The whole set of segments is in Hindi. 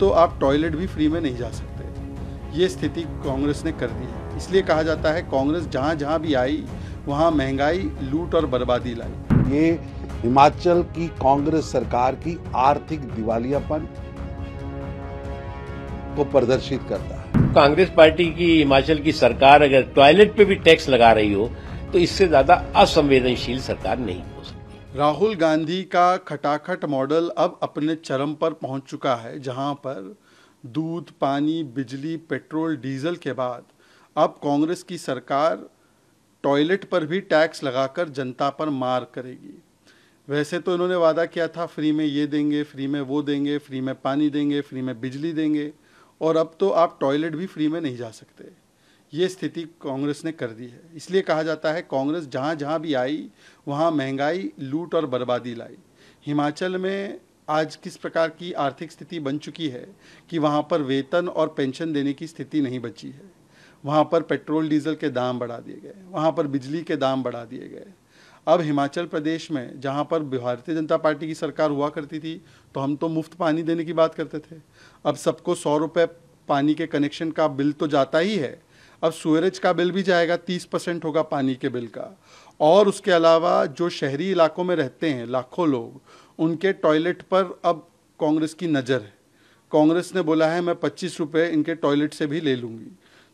तो आप टॉयलेट भी फ्री में नहीं जा सकते ये स्थिति कांग्रेस ने कर दी है इसलिए कहा जाता है कांग्रेस जहाँ जहाँ भी आई वहाँ महंगाई लूट और बर्बादी लाई ये हिमाचल की कांग्रेस सरकार की आर्थिक दिवालियापन को प्रदर्शित करता है कांग्रेस पार्टी की हिमाचल की सरकार अगर टॉयलेट पे भी टैक्स लगा रही हो तो इससे ज्यादा असंवेदनशील सरकार नहीं राहुल गांधी का खटाखट मॉडल अब अपने चरम पर पहुंच चुका है जहां पर दूध पानी बिजली पेट्रोल डीजल के बाद अब कांग्रेस की सरकार टॉयलेट पर भी टैक्स लगाकर जनता पर मार करेगी वैसे तो इन्होंने वादा किया था फ्री में ये देंगे फ्री में वो देंगे फ्री में पानी देंगे फ्री में बिजली देंगे और अब तो आप टॉयलेट भी फ्री में नहीं जा सकते ये स्थिति कांग्रेस ने कर दी है इसलिए कहा जाता है कांग्रेस जहाँ जहाँ भी आई वहाँ महंगाई लूट और बर्बादी लाई हिमाचल में आज किस प्रकार की आर्थिक स्थिति बन चुकी है कि वहाँ पर वेतन और पेंशन देने की स्थिति नहीं बची है वहाँ पर पेट्रोल डीजल के दाम बढ़ा दिए गए वहाँ पर बिजली के दाम बढ़ा दिए गए अब हिमाचल प्रदेश में जहाँ पर भारतीय जनता पार्टी की सरकार हुआ करती थी तो हम तो मुफ्त पानी देने की बात करते थे अब सबको सौ रुपये पानी के कनेक्शन का बिल तो जाता ही है अब सूरज का बिल भी जाएगा तीस परसेंट होगा पानी के बिल का और उसके अलावा जो शहरी इलाकों में रहते हैं लाखों लोग उनके टॉयलेट पर अब कांग्रेस की नज़र है कांग्रेस ने बोला है मैं पच्चीस रुपये इनके टॉयलेट से भी ले लूँगी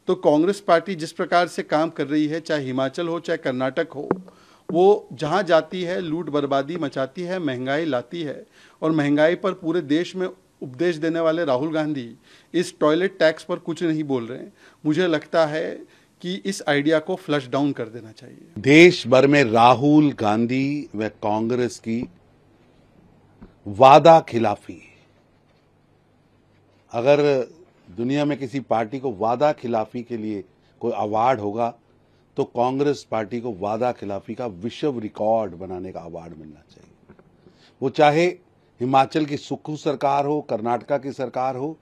तो कांग्रेस पार्टी जिस प्रकार से काम कर रही है चाहे हिमाचल हो चाहे कर्नाटक हो वो जहाँ जाती है लूट बर्बादी मचाती है महंगाई लाती है और महंगाई पर पूरे देश में उपदेश देने वाले राहुल गांधी इस टॉयलेट टैक्स पर कुछ नहीं बोल रहे मुझे लगता है कि इस आइडिया को फ्लश डाउन कर देना चाहिए देश भर में राहुल गांधी व कांग्रेस की वादा खिलाफी अगर दुनिया में किसी पार्टी को वादा खिलाफी के लिए कोई अवार्ड होगा तो कांग्रेस पार्टी को वादा खिलाफी का विश्व रिकॉर्ड बनाने का अवार्ड मिलना चाहिए वो चाहे हिमाचल की सुक्खू सरकार हो कर्नाटका की सरकार हो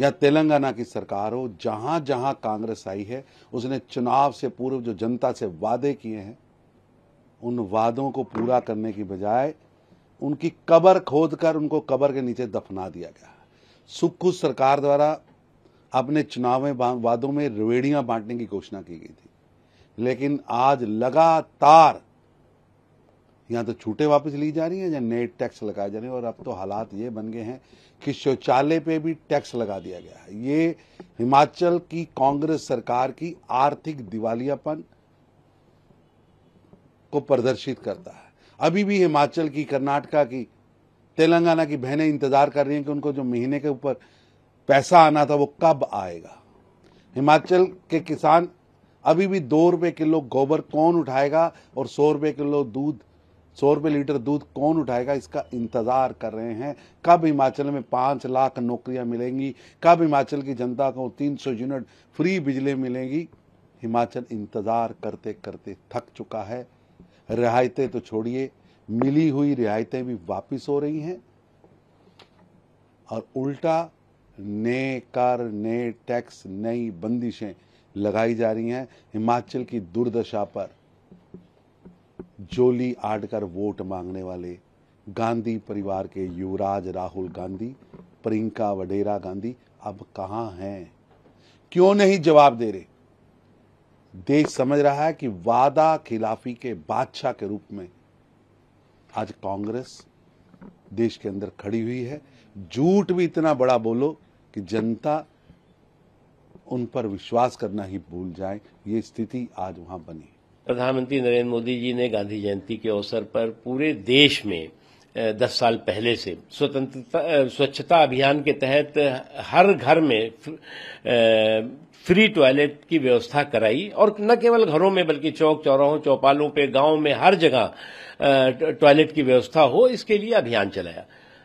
या तेलंगाना की सरकार हो जहां जहां कांग्रेस आई है उसने चुनाव से पूर्व जो जनता से वादे किए हैं उन वादों को पूरा करने की बजाय उनकी कबर खोद कर उनको कबर के नीचे दफना दिया गया सुक्खू सरकार द्वारा अपने चुनाव वादों में रेवेड़ियां बांटने की घोषणा की गई थी लेकिन आज लगातार या तो छूटे वापस ली जा रही हैं या नए टैक्स लगाए जा रहे हैं और अब तो हालात ये बन गए हैं कि शौचालय पे भी टैक्स लगा दिया गया है ये हिमाचल की कांग्रेस सरकार की आर्थिक दिवालियापन को प्रदर्शित करता है अभी भी हिमाचल की कर्नाटका की तेलंगाना की बहनें इंतजार कर रही हैं कि उनको जो महीने के ऊपर पैसा आना था वो कब आएगा हिमाचल के किसान अभी भी दो रुपए किलो गोबर कौन उठाएगा और सौ रुपए किलो दूध सौ रुपये लीटर दूध कौन उठाएगा इसका इंतज़ार कर रहे हैं कब हिमाचल में पाँच लाख नौकरियां मिलेंगी कब हिमाचल की जनता को 300 यूनिट फ्री बिजली मिलेंगी हिमाचल इंतज़ार करते करते थक चुका है रियायतें तो छोड़िए मिली हुई रियायतें भी वापस हो रही हैं और उल्टा नए कर नए टैक्स नई बंदिशें लगाई जा रही हैं हिमाचल की दुर्दशा पर जोली आड़कर वोट मांगने वाले गांधी परिवार के युवराज राहुल गांधी प्रियंका वडेरा गांधी अब कहा हैं क्यों नहीं जवाब दे रहे देश समझ रहा है कि वादा खिलाफी के बादशाह के रूप में आज कांग्रेस देश के अंदर खड़ी हुई है झूठ भी इतना बड़ा बोलो कि जनता उन पर विश्वास करना ही भूल जाए ये स्थिति आज वहां बनी है प्रधानमंत्री नरेंद्र मोदी जी ने गांधी जयंती के अवसर पर पूरे देश में दस साल पहले से स्वतंत्रता स्वच्छता अभियान के तहत हर घर में फ्री टॉयलेट की व्यवस्था कराई और न केवल घरों में बल्कि चौक चौराहों चौपालों पे गांव में हर जगह टॉयलेट की व्यवस्था हो इसके लिए अभियान चलाया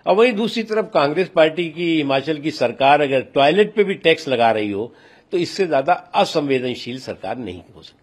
और वहीं दूसरी तरफ कांग्रेस पार्टी की हिमाचल की सरकार अगर टॉयलेट पे भी टैक्स लगा रही हो तो इससे ज्यादा असंवेदनशील सरकार नहीं हो सकती